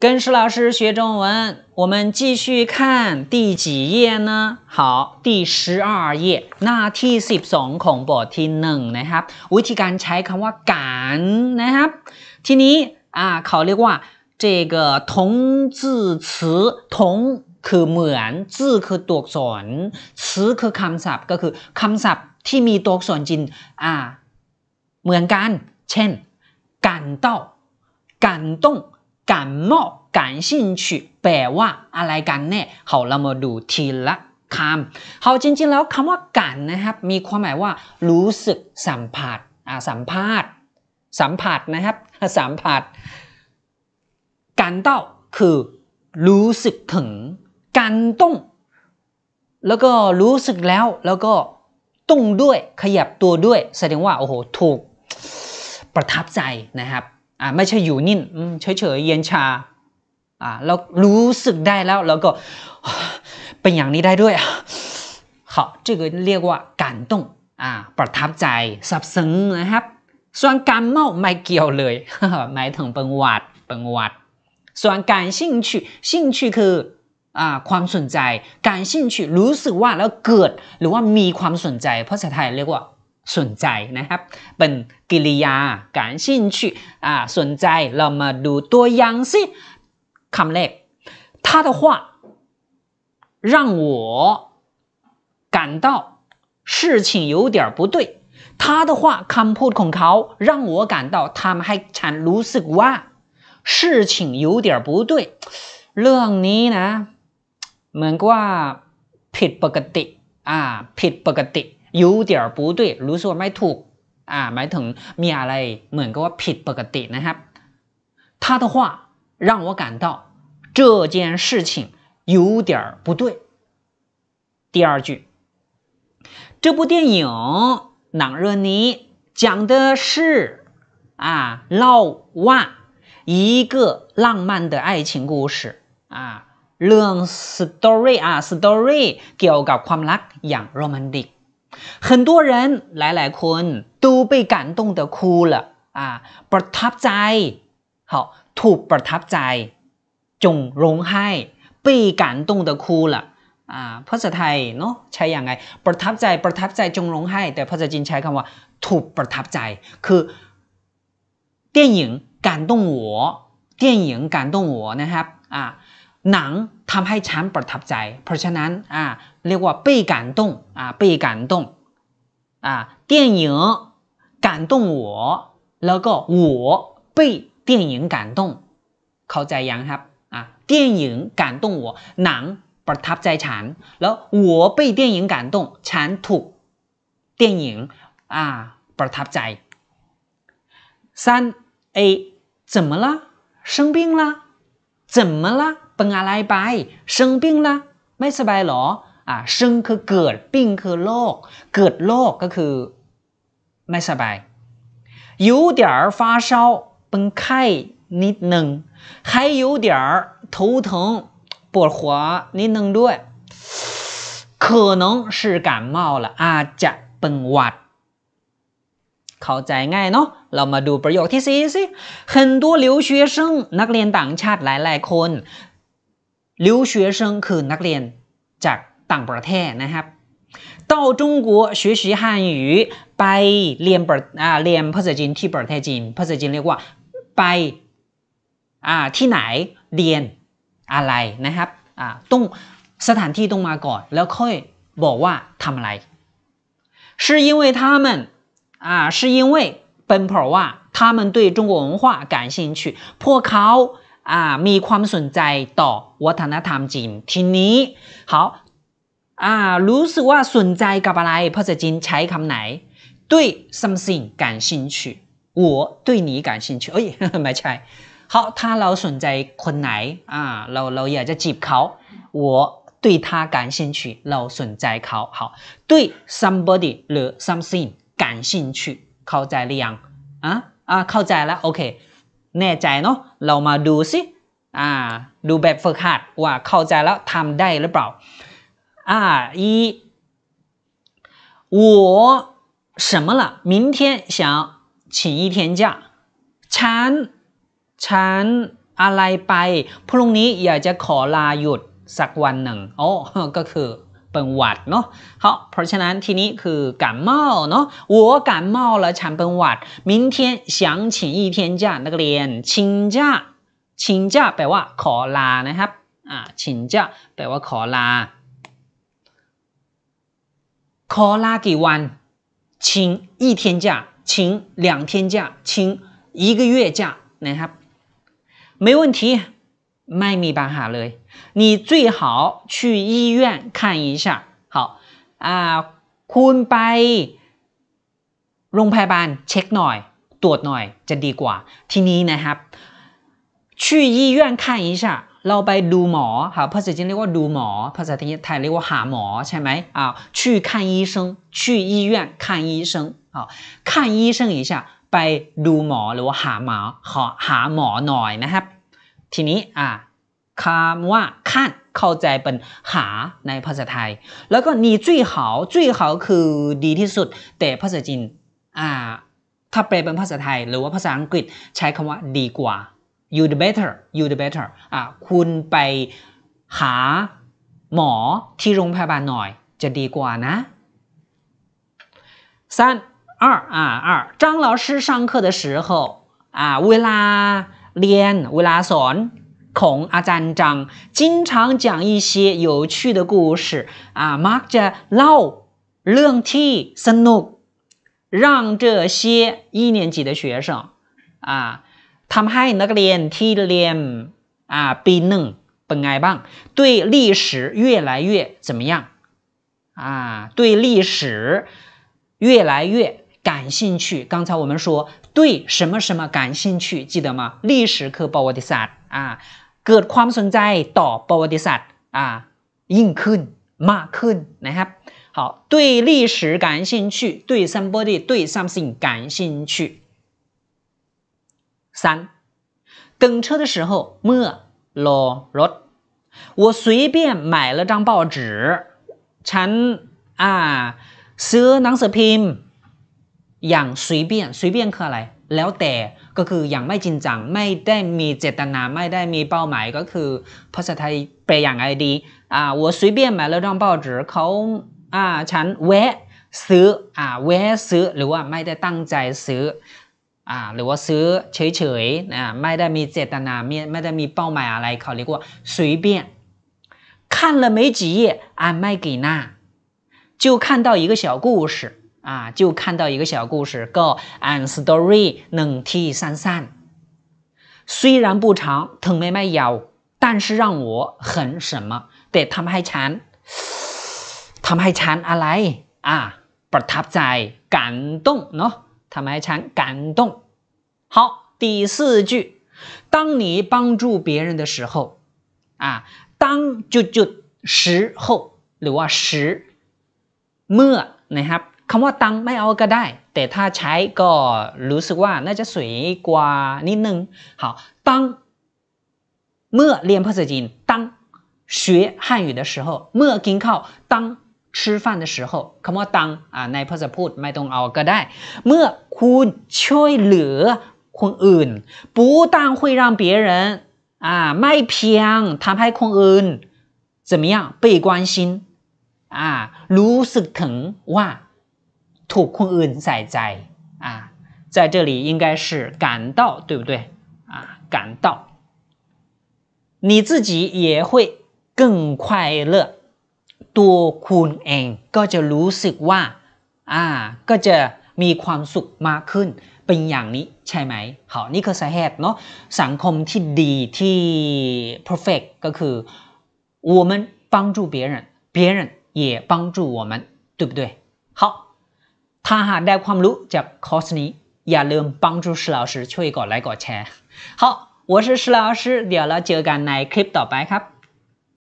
跟石老师学中文，我们继续看第几页呢？好，第十二页。那ที่สิบสองของบทที่หนึ่งนะครับวิธีการใช้คำว่าการนะครับที่นี้啊考虑过这个同字词同คือเหมือน字คือตัวอักษร词คือคำศัพท์ก็คือคำศัพท์ที่มีตัวอักษรจินอ่啊เหมือนกันเช่น感到感动感冒感兴趣แปลว่าอะไรกันแน่เขาเรามาดูทีละคำเขาจริง ๆ แล้วคำว่ากันนะครับ มีความหมายว่า รู้สึกสัมผัส อ่าสัมผัส สัมผัสนะครับ สัมผัสกันเต้าคือ รู้สึกถึงกันต้องแล้วก็รู้สึกแล้วแล้วก็ต้องด้วยขยับตัวด้วยแสดงว่าโอ้โหถูก ประทับใจนะครับอ่าไม่ใช่อยู่นิ่งเฉยเฉยเย็นชาอ่าเรารู้สึกได้แล้วแล้วก็เป็นอย่างนี้ได้ด้วยเขาึงเรียกว่าการต้งอ่าประทับใจสับสนนะครับ ส่วนการเมาไม่เกี่ยวเลยหมายถึงเป็นหวัดเป็นหวัดส่วนการสนใจคืออ่าความสนใจการใจรู้สึกว่าแล้วเกิดหรือว่ามีความสนใจภาษาไทยเรียกว่าสนใจนะครับเป็นกิริยาการชืนชื่ออ่าสนใจเรามาดูตัวอย่างสิคำแรก他的话让我感到事情有点不对他的话คำพูดของเขา让我感到ทำให้ฉันรู้สึกว่า事情有点不对เรื่องนี้นะเหมือนกับว่าผิดปกติอ่าผิดปกติ有点不对，如说买啊，买成米阿嘞，เหมือนกับว่าผิดปกตินะครับ。他的话让我感到这件事情有点不对。第二句，这部电影朗热尼讲的是啊，老漫一个浪漫的爱情故事啊，เรื่องสตอ啊，story เกี่ยวกับความรักอย่างโ很多人หลายคน都被感动的哭了啊ประทับใจ好ถูกประทับใจจงร้องไห้被感动的哭了อ่าภาษาไทยเนาะใช้อย่างไงประทับใจประทับใจจงร้องไห้แต่ภาษาจีนใช้คำว่าถูกประทับใจคือ电影感动我电影感动我นะครับอ่าหนังทำให้ฉันประทับใจเพราะฉะนั้นอ่าเรียกว่า被感动อ่า被感动อ่า电影感动我แล้วก็我被电影感动เข้าใจยังครับอ่า电影感动我หนังประทับใจฉันแล้ว我被电影感动ฉันถูก电影อ่าประทับใจ三 A 怎么了？生病了？怎么了？ป็นอะไรไป生病ละไม่สบายหรออ่า生คือเกิด病คือโรคเกิดโรคกก็คือไม่สบาย有点发烧เป็นไข้นิดหนึ่ง还有点头疼ปวดหัวนิดหนึ่งด้วย可能是感冒了อาจจะเป็นหวัด เข้าใจง่ายเนาะเรามาดูประโยคที่สี่สิ很多留学生นักเรียนต่างชาติหลายหลายคน留学生去拿个莲，从党伯泰，ั哈，到中国学习汉语，ไปเรียนเปอร์啊，เรียนภาษาจีนที่ประเปอร์泰金，ภาษาจีนเรียกว่าไป啊，ที่ไหนเรียนอะไรับระนค呐哈啊，ต้องสถานที่ต้องมาก่อนแล้วค่อยบอกว่าทำไม，是因为他们啊，是因为奔跑娃他们对中国文化感兴趣，破考。มีความสนใจต่อวัฒนธรรมจีนทีนี้เขารู้สึกว่าสนใจกับอะไรภาษาจีนใช้คำไหน对 something 感兴趣我对你感兴趣เอ้ยไม่ใช่เขาถ้าเราสนใจคนไหนอ่าเราเราอยากจะจีบเขา我对他感兴趣เราสนใจเขา好对 somebody หรือ something 感兴趣เข้าใจหรือยังอ่ะอ่าเข้าใจแล้วโอเคแน่ใจเนาะ เรามาดูสิอ่าดูแบบฝึกหัดว่าเข้าใจแล้วทำได้หรือเปล่า อ่า อี我什么了明天想请一天假ฉันฉันอะไรไป พรุ่งนี้อยากจะขอลาหยุดสักวันหนึ่งโอ้ก็คือ笨晚咯，好，普吉兰，听你去感冒咯，我感冒了才笨晚。明天想请一天假，那个连请假，请假，别忘考拉，你看啊，请假，别忘考拉，考拉给完，请一天假，请两天假，请一个月假，你看，没问题。ไม่มีปัญหาเลย你最好去医院看一下好อ่าคุณไปโรงพยาบาลเช็คหน่อย ตรวจหน่อยจะดีกว่า ทีนี้นะครับ去医院看一下เราไปดูหมอครับภาษาจีนเรียกว่าดูหมอ ภาษาไทยเรียกว่าหาหมอใช่ไหมอ่า去看医生去医院看医生好看医生一下ไปดูหมอหรือว่าหาหมอขอหาหมอหน่อยนะครับทีนี้อ่าคำว่าขา้เข้าใจเป็นหาในภาษาไทย แล้วก็นี่最好คือดีที่สุด แต่ภาษาจีนอ่าถ้าแปลเป็นภาษาไทย หรือว่าภาษาอังกฤษใช้คำว่าดีกว่า you the better you the better อ่าคุณไปหาหมอที่โรงพยาบาลหน่อย จะดีกว่านะ三二啊二张老师上课的时候啊เวลา练维拉索，孔阿赞章经常讲一些有趣的故事啊，马加闹让替生怒，让这些一年级的学生啊，他们还那个连替连啊，冰冷不爱棒，对历史越来越怎么样啊？对历史越来越感兴趣。刚才我们说。对什么什么感兴趣，记得吗？历史课把我的伞啊，哥宽孙仔倒把我的伞啊，硬啃骂啃，来哈。好，对历史感兴趣，对 somebody 对 something 感兴趣。三，等车的时候，我随便买了张报纸，趁啊，买张报纸。อย่างสุยเบียนสุยเบียนคืออะไรแล้วแต่ก็คืออย่างไม่จริงจังไม่ได้มีเจตนาไม่ได้มีเป้าหมายก็คือภาษาไทยแปลอย่างไรดีอ่า我随便买了张报纸เขาอ่าฉันแวะซื้ออ่าแวะซื้อ หรือว่าไม่ได้ตั้งใจซื้ออ่าหรือว่าซื้อเฉยๆนะไม่ได้มีเจตนาไม่ไม่ได้มีเป้าหมายอะไรเขาเรียกว่า随便看了没几页俺卖给那就看到一个小故事啊，就看到一个小故事，个 an story 能气三三，虽然不长，通没买咬，但是让我很什么？对，他们还馋，他们还馋阿来啊，把他在感动喏，他们还馋感动。好，第四句，当你帮助别人的时候，啊，当就就时候，留啊时么，你还。คำว่าตังไม่เอาก็ได้ แต่ถ้าใช้ก็รู้สึกว่าน่าจะสวยกว่านิดนึง好งเมื่อเรียนภาษาจีนตัภ学汉语的时候เมื่อกินข้าว当吃饭的时候คำว่าตังในภาษาพูดไม่ต้องเอาก็ได้ เมื่อคุณช่วยเหลือคนอื่น不但会让别人อ่าไม่เพียงทาให้คนอื่น怎么样被关心อ่ารู้สึกถึงว่าถูกคนอื่นใส่ใจอ่า在这里应该是感到对不对啊感到你自己也会更快乐ตัวคุณเองก็จะรู้สึกว่าอ่าก็จะมีความสุขมากขึ้น เป็นอย่างนี้ใช่ไหมานี่คือสาเหตุเนาะสังคมที่ดีที่ perfect ก็คือ我们帮助别人别人也帮助我们对不对好ถ้าหากได้ความรู้จากคอร์สนี้ อย่าลืมปังจูสลาชช่วยกดไลค์กดแชร์好我是石老师เดี๋ยวเราเจอกันในคลิปต่อไปครับ